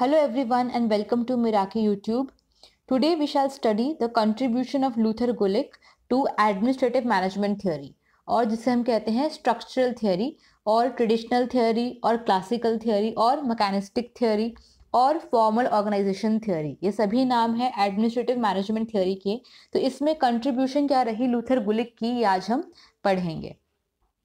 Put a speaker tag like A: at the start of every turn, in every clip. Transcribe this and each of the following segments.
A: Hello everyone and welcome to Miraki YouTube. Today we shall study the contribution of Luther Gulick to administrative management theory और जिसे हम कहते हैं structural theory और traditional theory और classical theory और mechanistic theory और formal organization theory ये सभी नाम है administrative management theory के तो इसमें contribution क्या रही लूथर गुलिक की ये आज हम पढ़ेंगे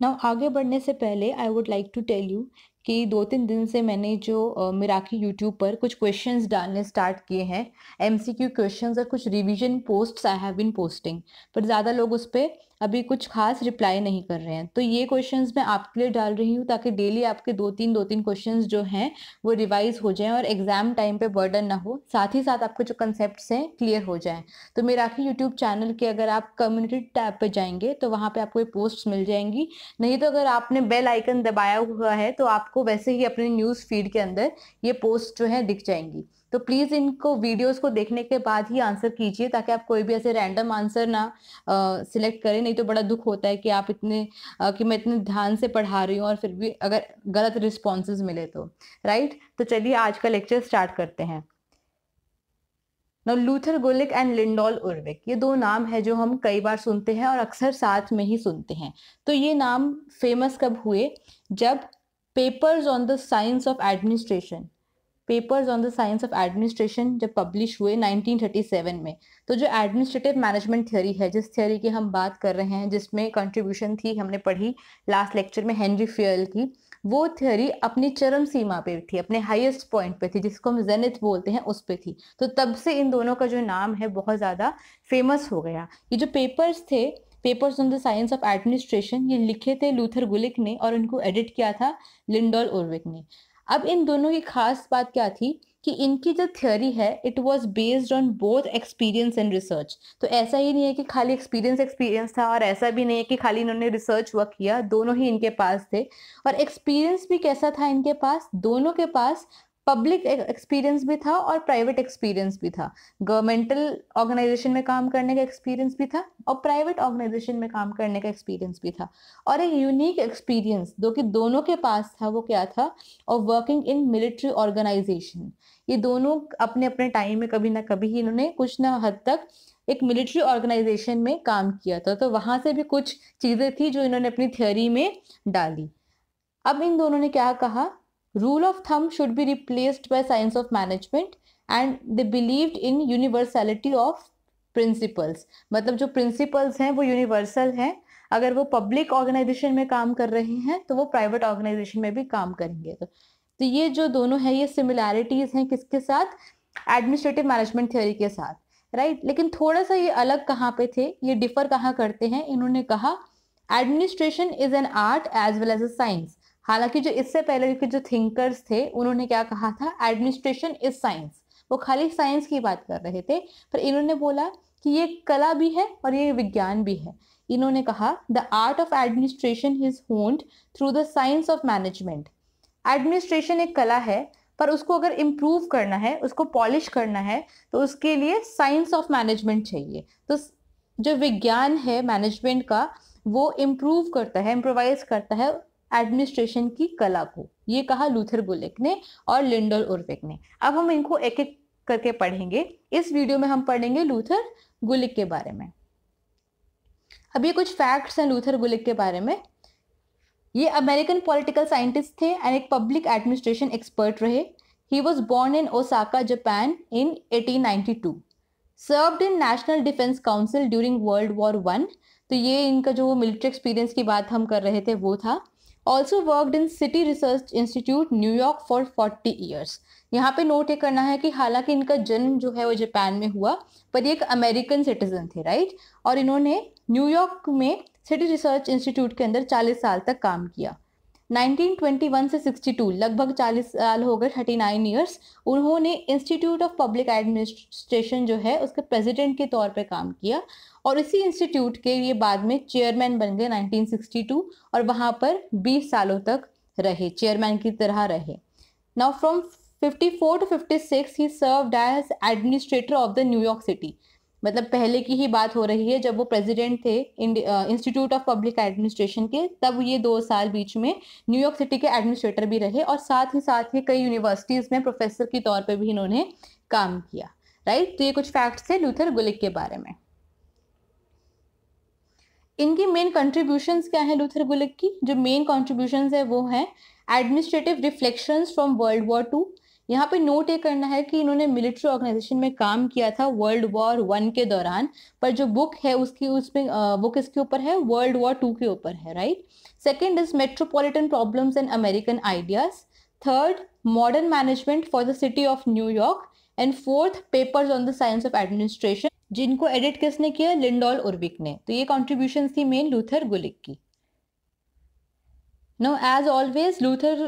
A: नाउ आगे बढ़ने से पहले I would like to tell you कि दो तीन दिन से मैंने जो मिराकी यूट्यूब पर कुछ क्वेश्चंस डालने स्टार्ट किए हैं एमसीक्यू क्वेश्चंस और कुछ revision posts I have been posting पर ज़्यादा लोग उस पर अभी कुछ खास रिप्लाई नहीं कर रहे हैं तो ये क्वेश्चंस मैं आपके लिए डाल रही हूँ ताकि डेली आपके दो तीन दो तीन क्वेश्चंस जो हैं वो रिवाइज हो जाएं और एग्जाम टाइम पे बर्डन ना हो साथ ही साथ आपके जो कंसेप्ट हैं क्लियर हो जाएं तो मेरा आखिर यूट्यूब चैनल के अगर आप कम्युनिटी टैब पर जाएंगे तो वहाँ पर आपको ये पोस्ट मिल जाएंगी नहीं तो अगर आपने बेल आइकन दबाया हुआ है तो आपको वैसे ही अपने न्यूज़ फीड के अंदर ये पोस्ट जो है दिख जाएंगी तो प्लीज़ इनको वीडियोस को देखने के बाद ही आंसर कीजिए ताकि आप कोई भी ऐसे रैंडम आंसर ना सिलेक्ट करें नहीं तो बड़ा दुख होता है कि आप इतने आ, कि मैं इतने ध्यान से पढ़ा रही हूँ और फिर भी अगर गलत रिस्पॉन्स मिले तो राइट तो चलिए आज का लेक्चर स्टार्ट करते हैं now Luther Gulick and Lyndall Urwick ये दो नाम है जो हम कई बार सुनते हैं और अक्सर साथ में ही सुनते हैं तो ये नाम फेमस कब हुए जब papers on the science of administration papers on the science of administration जब पब्लिश हुए 1937 में तो जो एडमिनिस्ट्रेटिव मैनेजमेंट थ्योरी है जिस थ्योरी की हम बात कर रहे हैं जिसमें कंट्रीब्यूशन थी हमने पढ़ी लास्ट लेक्चर में हेनरी फ्यूअल की वो थ्योरी अपनी चरम सीमा पे थी अपने हाईएस्ट पॉइंट पे थी जिसको हम जेनिथ बोलते हैं उस पे थी तो तब से इन दोनों का जो नाम है बहुत ज़्यादा फेमस हो गया ये जो पेपर्स थे papers on the science of administration ये लिखे थे लूथर गुलिक ने और उनको एडिट किया था लिंडोल ओरविक ने अब इन दोनों की खास बात क्या थी कि इनकी जो थ्योरी है it was based on both experience and research तो ऐसा ही नहीं है कि खाली एक्सपीरियंस एक्सपीरियंस था और ऐसा भी नहीं है कि खाली इन्होंने रिसर्च वर्क किया दोनों ही इनके पास थे और एक्सपीरियंस भी कैसा था इनके पास दोनों के पास पब्लिक एक्सपीरियंस e- भी था और प्राइवेट एक्सपीरियंस भी था गवर्नमेंटल ऑर्गेनाइजेशन में काम करने का एक्सपीरियंस भी था और प्राइवेट ऑर्गेनाइजेशन में काम करने का एक्सपीरियंस भी था और एक यूनिक एक्सपीरियंस जो कि दोनों के पास था वो क्या था और वर्किंग इन मिलिट्री ऑर्गेनाइजेशन ये दोनों अपने अपने टाइम में कभी ना कभी इन्होंने कुछ ना हद तक एक मिलिट्री ऑर्गेनाइजेशन में काम किया था तो वहाँ से भी कुछ चीज़ें थी जो इन्होंने अपनी थ्योरी में डाली अब इन दोनों ने क्या कहा Rule of thumb should be replaced by science of management and they believed in universality of principles. मतलब जो principles हैं वो universal हैं अगर वो public organization में काम कर रहे हैं तो वो private organization में भी काम करेंगे तो तो ये जो दोनों है ये सिमिलैरिटीज हैं किसके साथ एडमिनिस्ट्रेटिव मैनेजमेंट थ्योरी के साथ राइट right? लेकिन थोड़ा सा ये अलग कहाँ पे थे ये डिफर कहाँ करते हैं इन्होंने कहा administration is an art as well as a science हालांकि जो इससे पहले के जो थिंकर्स थे उन्होंने क्या कहा था एडमिनिस्ट्रेशन इज साइंस वो खाली साइंस की बात कर रहे थे पर इन्होंने बोला कि ये कला भी है और ये विज्ञान भी है इन्होंने कहा the art of administration is honed through the science of management administration एक कला है पर उसको अगर इम्प्रूव करना है उसको पॉलिश करना है तो उसके लिए साइंस ऑफ मैनेजमेंट चाहिए तो जो विज्ञान है मैनेजमेंट का वो इम्प्रूव करता है इम्प्रोवाइज करता है एडमिनिस्ट्रेशन की कला को ये कहा लूथर बुलेक ने और लिंडल उर्वेक ने अब हम इनको एक एक करके पढ़ेंगे इस वीडियो में हम पढ़ेंगे लूथर गुलिक के बारे में अब ये कुछ फैक्ट्स हैं लूथर गुलिक के बारे में ये अमेरिकन पॉलिटिकल साइंटिस्ट थे एंड एक पब्लिक एडमिनिस्ट्रेशन एक्सपर्ट रहे he was born in Osaka Japan in 1892 served in national defence council during world war one तो ये इनका जो मिलिट्री एक्सपीरियंस की बात हम कर रहे थे वो था also worked in city research institute New York for forty years यहाँ पे नोट ये करना है कि हालांकि इनका जन्म जो है वो जापान में हुआ पर ये एक अमेरिकन सिटीजन थे राइट और इन्होंने न्यूयॉर्क में सिटी रिसर्च इंस्टीट्यूट के अंदर चालीस साल तक काम किया 1921 से 62 लगभग 40 साल हो गए 39 इयर्स उन्होंने इंस्टीट्यूट ऑफ पब्लिक एडमिनिस्ट्रेशन जो है उसके प्रेसिडेंट के तौर पे काम किया और इसी इंस्टीट्यूट के ये बाद में चेयरमैन बन गए 1962 और वहाँ पर 20 सालों तक रहे चेयरमैन की तरह रहे now from 54 to 56 he served as administrator of the New York city मतलब पहले की ही बात हो रही है जब वो प्रेसिडेंट थे इंस्टीट्यूट ऑफ पब्लिक एडमिनिस्ट्रेशन के तब ये दो साल बीच में न्यूयॉर्क सिटी के एडमिनिस्ट्रेटर भी रहे और साथ ही साथ ही कई यूनिवर्सिटीज़ में प्रोफेसर के तौर पर भी इन्होंने काम किया राइट तो ये कुछ फैक्ट्स थे लूथर गुलिक के बारे में इनकी मेन कंट्रीब्यूशन क्या है लूथर गुलिक की जो मेन कॉन्ट्रीब्यूशन है वो है administrative reflections from world war two यहाँ पे नोट ये करना है कि इन्होंने मिलिट्री ऑर्गेनाइजेशन में काम किया था वर्ल्ड वॉर वन के दौरान पर जो बुक है उसकी उसमें वो किसके ऊपर है वर्ल्ड वॉर टू के ऊपर है right second is metropolitan problems and American ideas third modern management for the city of New York and fourth papers on the science of administration जिनको एडिट किसने किया लिंडॉल उर्बिक ने तो ये कॉन्ट्रीब्यूशन थी मेन लूथर गुलिक की now as always Luther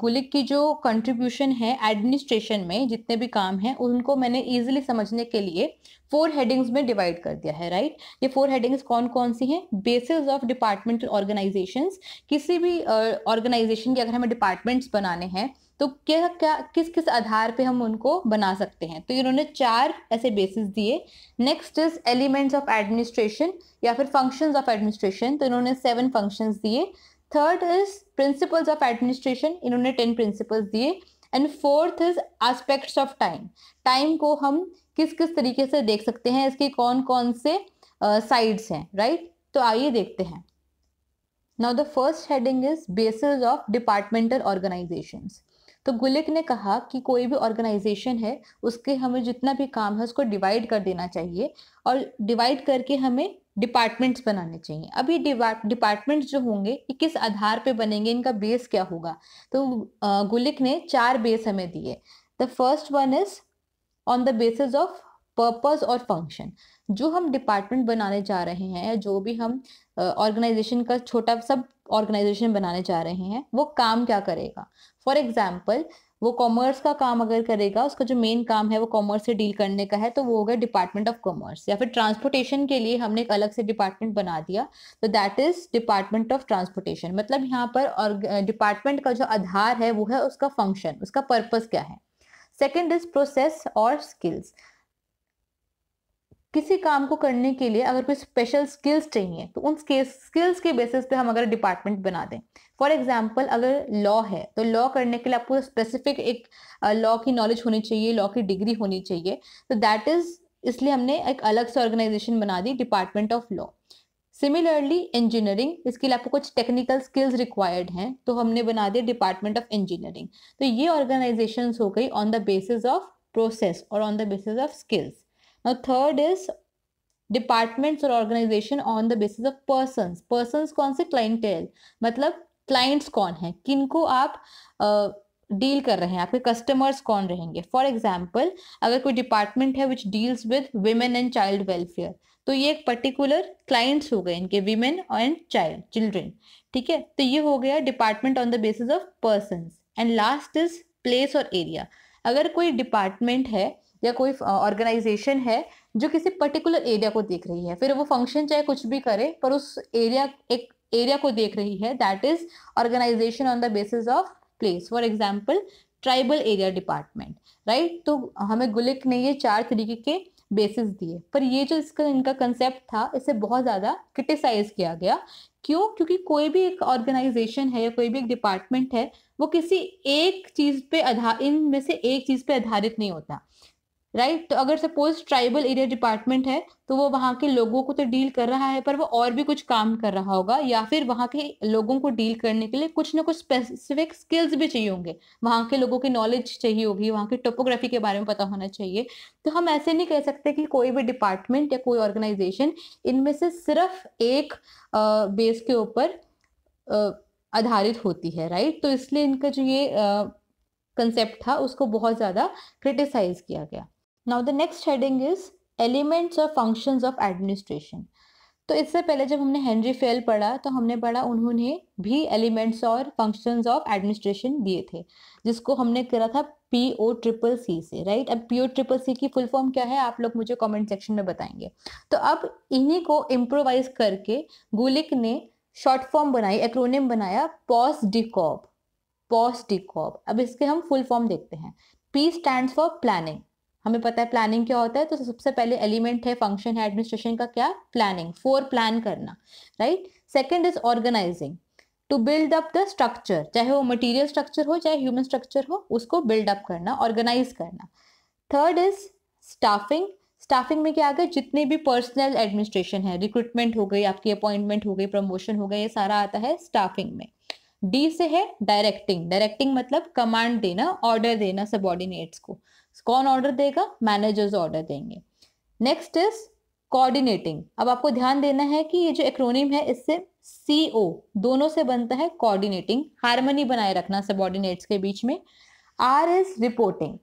A: Gulick की जो कंट्रीब्यूशन है एडमिनिस्ट्रेशन में जितने भी काम हैं उनको मैंने ईजिली समझने के लिए फोर हेडिंग्स में डिवाइड कर दिया है राइट right? ये फोर हेडिंग्स कौन कौन सी हैं बेसिस ऑफ डिपार्टमेंटल ऑर्गेनाइजेशन किसी भी ऑर्गेनाइजेशन uh, के अगर हमें डिपार्टमेंट्स बनाने हैं तो क्या क्या किस किस आधार पे हम उनको बना सकते हैं तो इन्होंने चार ऐसे बेसिस दिए next is elements of administration या फिर फंक्शंस ऑफ एडमिनिस्ट्रेशन तो इन्होंने सेवन फंक्शंस दिए third is principles of administration इन्होंने टेन प्रिंसिपल्स दिए and fourth is aspects of time time को हम किस किस तरीके से देख सकते हैं इसके कौन कौन से साइड्स हैं राइट तो आइए देखते हैं now the first heading is basis of departmental organisation तो गुलिक ने कहा कि कोई भी ऑर्गेनाइजेशन है उसके हमें जितना भी काम है उसको डिवाइड कर देना चाहिए और डिवाइड करके हमें डिपार्टमेंट्स बनाने चाहिए अभी डिपार्टमेंट जो होंगे ये किस आधार पे बनेंगे इनका बेस क्या होगा तो गुलिक ने चार बेस हमें दिए the first one is on the basis of purpose और फंक्शन जो हम डिपार्टमेंट बनाने जा रहे हैं या जो भी हम ऑर्गेनाइजेशन का छोटा सब ऑर्गेनाइजेशन बनाने जा रहे हैं वो काम क्या करेगा फॉर एग्जाम्पल वो कॉमर्स का काम अगर करेगा उसका जो मेन काम है वो कॉमर्स से डील करने का है तो वो होगा डिपार्टमेंट ऑफ कॉमर्स या फिर ट्रांसपोर्टेशन के लिए हमने एक अलग से डिपार्टमेंट बना दिया तो that is department of transportation मतलब यहाँ पर और डिपार्टमेंट का जो आधार है वो है उसका फंक्शन उसका पर्पज क्या है सेकेंड इज प्रोसेस और स्किल्स किसी काम को करने के लिए अगर कोई स्पेशल स्किल्स चाहिए तो उन स्किल्स के बेसिस पे हम अगर डिपार्टमेंट बना दें फॉर एग्जाम्पल अगर लॉ है तो लॉ करने के लिए आपको स्पेसिफिक एक लॉ की नॉलेज होनी चाहिए लॉ की डिग्री होनी चाहिए तो दैट इज इसलिए हमने एक अलग से ऑर्गेनाइजेशन बना दी department of law similarly engineering इसके लिए आपको कुछ टेक्निकल स्किल्स रिक्वायर्ड हैं तो हमने बना दिया डिपार्टमेंट ऑफ इंजीनियरिंग तो ये ऑर्गेनाइजेशन हो गई on the basis of process और on the basis of skills Now third is departments और organisation on the basis of person person कौन से क्लाइंटेल मतलब क्लाइंट्स कौन है किनको आप डील uh, कर रहे हैं आपके कस्टमर्स कौन रहेंगे फॉर एग्जाम्पल अगर कोई डिपार्टमेंट है which deals with women and child welfare तो ये एक पर्टिकुलर क्लाइंट्स हो गए इनके वीमेन एंड चाइल्ड चिल्ड्रेन ठीक है तो ये हो गया department on the basis of person and last is place और एरिया अगर कोई डिपार्टमेंट है या कोई ऑर्गेनाइजेशन है जो किसी पर्टिकुलर एरिया को देख रही है फिर वो फंक्शन चाहे कुछ भी करे पर उस एरिया एक एरिया को देख रही है that is organisation on the basis of place for example tribal area department right तो हमें गुलिक ने ये चार तरीके के बेसिस दिए पर ये जो इसका इनका कंसेप्ट था इसे बहुत ज़्यादा क्रिटिसाइज किया गया क्यों क्योंकि कोई भी एक ऑर्गेनाइजेशन है या कोई भी एक डिपार्टमेंट है वो किसी एक चीज़ पे आधार इन में से एक चीज़ पे आधारित नहीं होता राइट तो अगर सपोज ट्राइबल एरिया डिपार्टमेंट है तो वो वहाँ के लोगों को तो डील कर रहा है पर वो और भी कुछ काम कर रहा होगा या फिर वहाँ के लोगों को डील करने के लिए कुछ ना कुछ स्पेसिफिक स्किल्स भी चाहिए होंगे वहाँ के लोगों की नॉलेज चाहिए होगी वहाँ की टोपोग्राफी के बारे में पता होना चाहिए तो हम ऐसे नहीं कह सकते कि कोई भी डिपार्टमेंट या कोई ऑर्गेनाइजेशन इनमें से सिर्फ एक बेस के ऊपर आधारित होती है राइट तो इसलिए इनका जो ये कंसेप्ट था उसको बहुत ज़्यादा क्रिटिसाइज किया गया now the next heading is elements और फंक्शंस ऑफ एडमिनिस्ट्रेशन तो इससे पहले जब हमने हेनरी फेल पढ़ा तो हमने पढ़ा उन्होंने भी एलिमेंट्स और फंक्शंस ऑफ एडमिनिस्ट्रेशन दिए थे जिसको हमने करा था पी ओ ट्रिपल सी से राइट अब पी ओ ट्रिपल सी की फुल फॉर्म क्या है आप लोग मुझे कमेंट सेक्शन में बताएंगे तो अब इन्हीं को इम्प्रोवाइज करके गुलिक ने शॉर्ट फॉर्म बनाई एक्रोनियम बनाया पॉस डिकॉब पॉस डिकॉब अब इसके हम फुल फॉर्म देखते हैं पी स्टैंड फॉर प्लानिंग हमें पता है प्लानिंग क्या होता है तो सबसे पहले एलिमेंट है फंक्शन है एडमिनिस्ट्रेशन का क्या प्लानिंग फोर प्लान करना right second is organising to build up the structure चाहे वो मटीरियल स्ट्रक्चर हो चाहे ह्यूमन स्ट्रक्चर हो उसको बिल्ड अप करना ऑर्गेनाइज करना थर्ड इज स्टाफिंग स्टाफिंग में क्या आ गया जितने भी पर्सनल एडमिनिस्ट्रेशन है रिक्रूटमेंट हो गई आपकी अपॉइंटमेंट हो गई प्रमोशन हो गया ये सारा आता है स्टाफिंग में डी से है डायरेक्टिंग डायरेक्टिंग मतलब कमांड देना ऑर्डर देना सबॉर्डिनेट्स को कौन ऑर्डर देगा मैनेजर्स ऑर्डर देंगे नेक्स्ट इज कोऑर्डिनेटिंग अब आपको ध्यान देना है कि ये जो एक्रोनिम है इससे सी ओ दोनों से बनता है कोऑर्डिनेटिंग हारमोनी बनाए रखना सबॉर्डिनेट्स के बीच में आर इज रिपोर्टिंग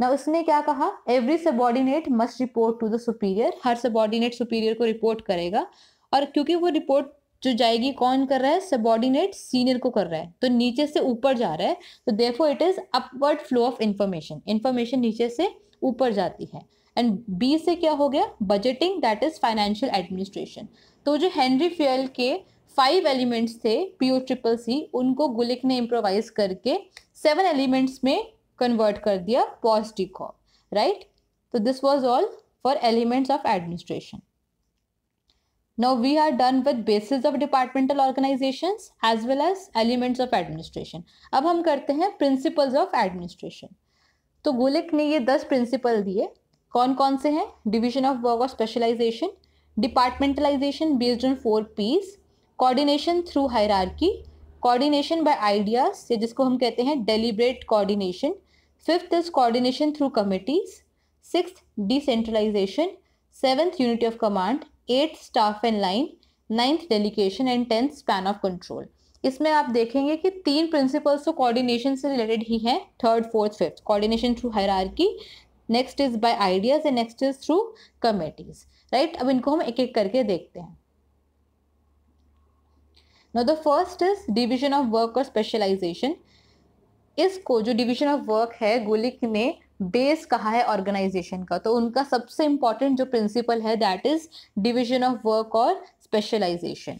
A: ना उसने क्या कहा every subordinate must report to the superior हर सबॉर्डिनेट सुपीरियर को रिपोर्ट करेगा और क्योंकि वो रिपोर्ट जो जाएगी कौन कर रहा है सबॉर्डिनेट सीनियर को कर रहा है तो नीचे से ऊपर जा रहा है तो देखो it is upward flow of information information नीचे से ऊपर जाती है एंड बी से क्या हो गया budgeting that is financial administration तो जो हेनरी फ्यूल के फाइव एलिमेंट्स थे पी ओ ट्रिपल सी उनको गुलिक ने इम्प्रोवाइज करके सेवन एलिमेंट्स में कन्वर्ट कर दिया पॉजिटिव को राइट तो this was all for elements of administration Now we are done with basis of departmental organizations as well as elements of administration. अब हम करते हैं principles of administration. तो गोलिक ने ये दस principle दिए कौन कौन से हैं division of work or specialization, departmentalization based on four P's, coordination through hierarchy, coordination by ideas या जिसको हम कहते हैं deliberate coordination, fifth is coordination through committees, sixth decentralization, seventh unity of command eighth staff and line ninth delegation and tenth span of control इसमें आप देखेंगे कि तीन प्रिंसिपल्स तो कोऑर्डिनेशन से रिलेटेड ही हैं third fourth fifth coordination through hierarchy next is by ideas and next is through committees right अब इनको हम एक एक करके देखते हैं now the first is division of work और स्पेशलाइजेशन इसको जो डिवीजन ऑफ वर्क है गोलिक ने बेस कहा है ऑर्गेनाइजेशन का तो उनका सबसे इंपॉर्टेंट जो प्रिंसिपल है that is division of work और स्पेशलाइजेशन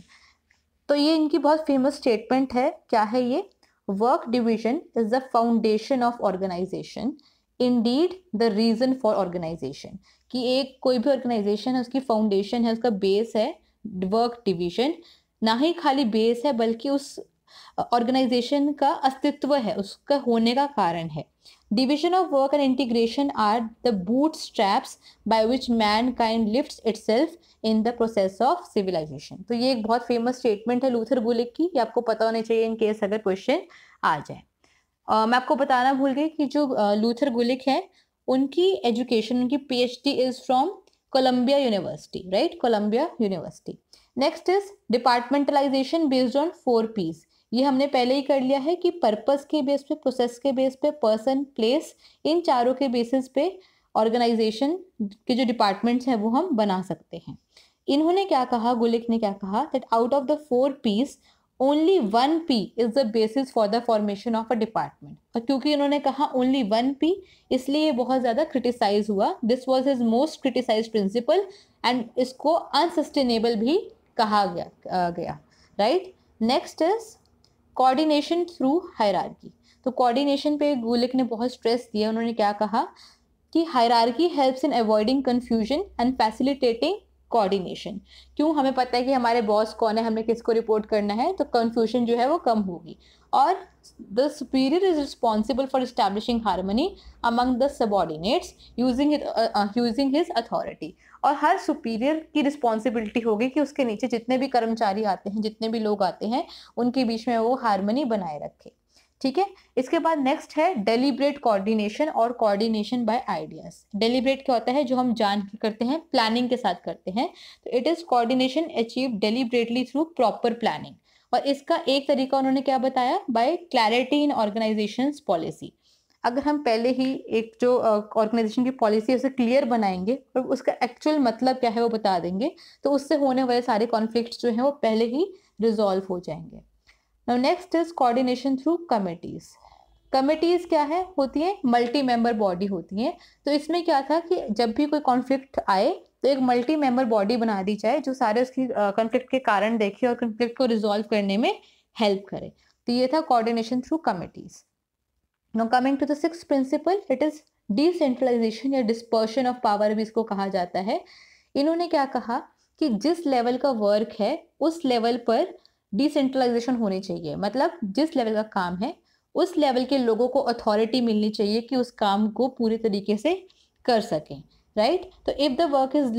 A: तो ये इनकी बहुत फेमस स्टेटमेंट है क्या है ये work division is the foundation of organisation indeed the reason for organisation कि एक कोई भी ऑर्गेनाइजेशन है उसकी फाउंडेशन है उसका बेस है वर्क डिविजन ना ही खाली बेस है बल्कि उस ऑर्गेनाइजेशन का अस्तित्व है उसका होने का कारण है Division of work and integration are the bootstraps by which mankind lifts itself in the process of civilization. तो ये एक बहुत famous statement है लूथर बुलिक की ये आपको पता होना चाहिए इन केस अगर क्वेश्चन आ जाए uh, मैं आपको बताना भूल गई कि जो लूथर uh, गुलिक है उनकी एजुकेशन उनकी P H D is from Columbia University right Columbia University next is departmentalisation based on four Ps ये हमने पहले ही कर लिया है कि पर्पस के बेस पे प्रोसेस के बेस पे पर्सन प्लेस इन चारों के बेसिस पे ऑर्गेनाइजेशन के जो डिपार्टमेंट्स हैं वो हम बना सकते हैं इन्होंने क्या कहा गुलिक ने क्या कहा that out of the four Ps only one P is the basis for the formation of a department और क्योंकि इन्होंने कहा ओनली वन पी इसलिए ये बहुत ज़्यादा क्रिटिसाइज हुआ this was his most criticise principle and इसको अनसस्टेनेबल भी कहा गया गया right next is coordination through hierarchy तो कोऑर्डिनेशन पे गोलिक ने बहुत स्ट्रेस दिया उन्होंने क्या कहा कि hierarchy helps in avoiding confusion and facilitating coordination क्यों हमें पता है कि हमारे बॉस कौन है हमें किसको रिपोर्ट करना है तो कन्फ्यूजन जो है वो कम होगी और the superior is responsible for establishing harmony among the subordinates using using his authority और हर सुपीरियर की रिस्पॉन्सिबिलिटी होगी कि उसके नीचे जितने भी कर्मचारी आते हैं जितने भी लोग आते हैं उनके बीच में वो हारमोनी बनाए रखे ठीक है इसके बाद नेक्स्ट है डेलीब्रेट कोऑर्डिनेशन और कोऑर्डिनेशन बाय आइडियाज डेलीब्रेट क्या होता है जो हम जान के करते हैं प्लानिंग के साथ करते हैं तो it is coordination achieve deliberately through proper planning और इसका एक तरीका उन्होंने क्या बताया by clarity in organisation policy अगर हम पहले ही एक जो ऑर्गेनाइजेशन की पॉलिसी है उसे क्लियर बनाएंगे और उसका एक्चुअल मतलब क्या है वो बता देंगे तो उससे होने वाले सारे कॉन्फ्लिक्ट जो हैं वो पहले ही रिजॉल्व हो जाएंगे now next is coordination through committees committees क्या है होती हैं मल्टी मेंबर बॉडी होती हैं तो इसमें क्या था कि जब भी कोई कॉन्फ्लिक्ट आए तो एक मल्टी मेंबर बॉडी बना दी जाए जो सारे उसकी कॉन्फ्लिक्ट के कारण देखे और कॉन्फ्लिक्ट को रिजॉल्व करने में हेल्प करे तो ये था coordination through committees now coming to the six principle it is decentralisation या डिस्पर्शन ऑफ पावर भी इसको कहा जाता है इन्होंने क्या कहा कि जिस लेवल का वर्क है उस लेवल पर डिसेंट्रलाइजेशन होनी चाहिए मतलब जिस लेवल का काम है उस लेवल के लोगों को अथॉरिटी मिलनी चाहिए कि उस काम को पूरे तरीके से कर सकें राइट right? तो if the work is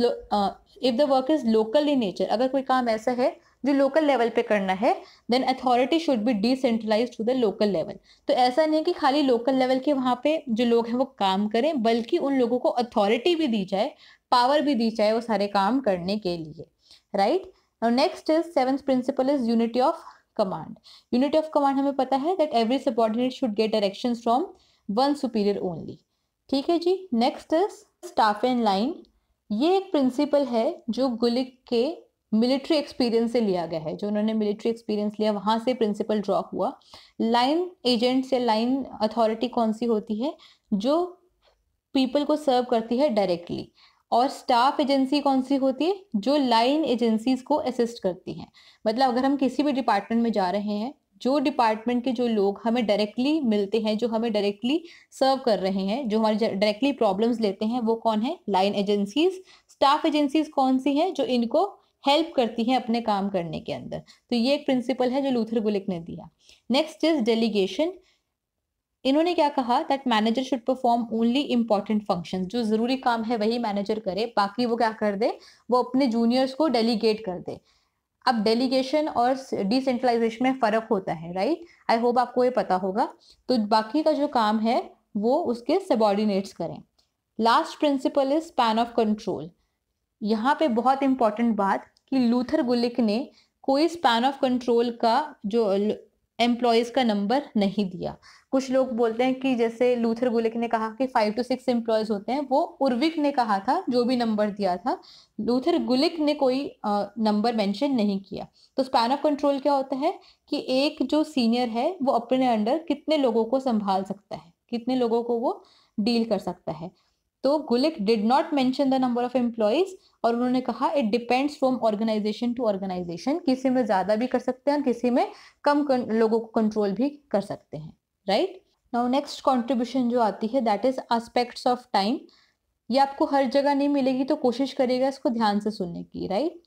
A: if the work is local in nature अगर कोई काम ऐसा है जो लोकल लेवल पे करना है then authority should be decentralise to the local level तो ऐसा नहीं है कि खाली लोकल लेवल के वहाँ पे जो लोग हैं वो काम करें बल्कि उन लोगों को अथॉरिटी भी दी जाए पावर भी दी जाए वो सारे काम करने के लिए right next is seven principle is unity of command unity of command हमें पता है that every subordinate should get direction from one superior only ठीक है जी next is staff and line ये एक प्रिंसिपल है जो गुलिक के मिलिट्री एक्सपीरियंस से लिया गया है जो उन्होंने मिलिट्री एक्सपीरियंस लिया वहां से प्रिंसिपल ड्रॉ हुआ लाइन एजेंट्स या लाइन अथॉरिटी कौन सी होती है जो पीपल को सर्व करती है डायरेक्टली और स्टाफ एजेंसी कौन सी होती है जो लाइन एजेंसीज को असिस्ट करती हैं मतलब अगर हम किसी भी डिपार्टमेंट में जा रहे हैं जो डिपार्टमेंट के जो लोग हमें डायरेक्टली मिलते हैं जो हमें डायरेक्टली सर्व कर रहे हैं जो हमारे डायरेक्टली प्रॉब्लम्स लेते हैं वो कौन है लाइन एजेंसीज स्टाफ एजेंसीज कौन सी हैं जो इनको हेल्प करती हैं अपने काम करने के अंदर तो ये एक प्रिंसिपल है जो लूथर गुलिक ने दिया नेक्स्ट इज डेलीगेशन इन्होंने क्या कहा that manager should perform only important function जो जरूरी काम है वही मैनेजर करे बाकी वो क्या कर दे वो अपने जूनियर्स को डेलीगेट कर दे अब डेलीगेशन और डिसेंट्रलाइजेशन में फ़र्क होता है राइट आई होप आपको ये पता होगा तो बाकी का जो काम है वो उसके सबॉर्डिनेट्स करें last principle is span of control यहाँ पे बहुत इंपॉर्टेंट बात कि लूथर गुलिक ने कोई स्पैन ऑफ कंट्रोल का जो एम्प्लॉयज़ का नंबर नहीं दिया कुछ लोग बोलते हैं कि जैसे लूथर गुलिक ने कहा कि फाइव टू सिक्स एम्प्लॉयज़ होते हैं वो उर्विक ने कहा था जो भी नंबर दिया था लूथर गुलिक ने कोई नंबर मेंशन नहीं किया तो स्पैन ऑफ कंट्रोल क्या होता है कि एक जो सीनियर है वो अपने अंडर कितने लोगों को संभाल सकता है कितने लोगों को वो डील कर सकता है तो Gulick did not mention the number of employees और उन्होंने कहा it depends from organisation to organisation किसी में ज़्यादा भी कर सकते हैं और किसी में कम कर, लोगों को कंट्रोल भी कर सकते हैं राइट नाउ नेक्स्ट कॉन्ट्रीब्यूशन जो आती है that is aspects of time ये आपको हर जगह नहीं मिलेगी तो कोशिश करेगा इसको ध्यान से सुनने की राइट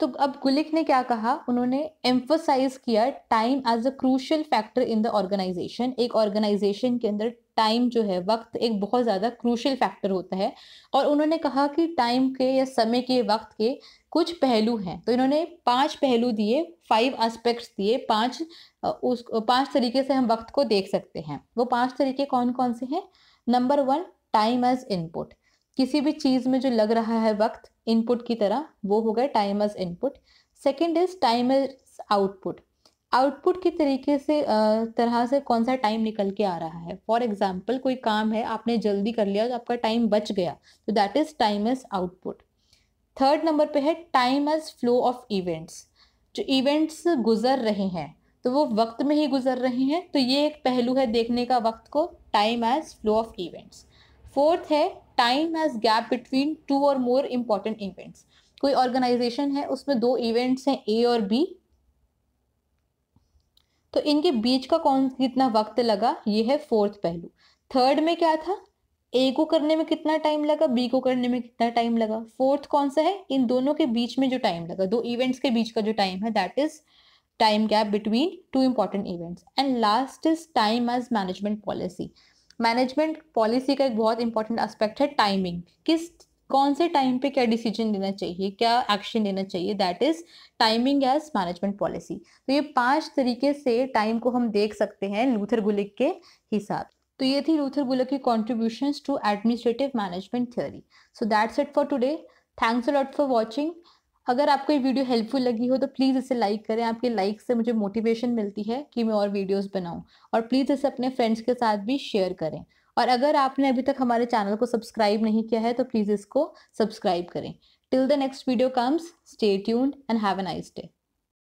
A: तो अब गुलिक ने क्या कहा उन्होंने एम्फोसाइज किया time as a crucial factor in the organisation एक ऑर्गेनाइजेशन के अंदर टाइम जो है वक्त एक बहुत ज़्यादा क्रूशल फैक्टर होता है और उन्होंने कहा कि टाइम के या समय के वक्त के कुछ पहलू हैं तो इन्होंने पांच पहलू दिए फाइव एस्पेक्ट्स दिए पांच उस पांच तरीके से हम वक्त को देख सकते हैं वो पांच तरीके कौन कौन से हैं number one time as input किसी भी चीज़ में जो लग रहा है वक्त इनपुट की तरह वो हो गया time as input second is time as output output के तरीके से तरह से कौन सा टाइम निकल के आ रहा है फॉर एग्जाम्पल कोई काम है आपने जल्दी कर लिया तो आपका टाइम बच गया तो that is time as output third number पे है time as flow of events जो इवेंट्स गुजर रहे हैं तो वो वक्त में ही गुजर रहे हैं तो ये एक पहलू है देखने का वक्त को time as flow of events fourth है time as gap between two और मोर इम्पॉर्टेंट इवेंट्स कोई ऑर्गेनाइजेशन है उसमें दो इवेंट्स हैं ए और बी तो इनके बीच का कौन कितना वक्त लगा ये है फोर्थ पहलू थर्ड में क्या था ए को करने में कितना टाइम लगा बी को करने में कितना टाइम लगा फोर्थ कौन सा है इन दोनों के बीच में जो टाइम लगा दो इवेंट्स के बीच का जो टाइम है that is time gap between two important events and last is time as management policy management policy का एक बहुत इंपॉर्टेंट एस्पेक्ट है टाइमिंग किस कौन से टाइम पे क्या डिसीजन लेना चाहिए क्या एक्शन लेना चाहिए that is timing as management policy तो ये पांच तरीके से टाइम को हम देख सकते हैं लूथर गुलिक के हिसाब तो ये थी लूथर गुलिक की contribution to administrative management theory so that's it for today thanks lot for watching अगर आपको ये वीडियो हेल्पफुल लगी हो तो प्लीज़ इसे लाइक करें आपके लाइक से मुझे मोटिवेशन मिलती है कि मैं और वीडियोस बनाऊं और प्लीज़ इसे अपने फ्रेंड्स के साथ भी शेयर करें और अगर आपने अभी तक हमारे चैनल को सब्सक्राइब नहीं किया है तो प्लीज़ इसको सब्सक्राइब करें till the next video comes stay tuned and have a nice day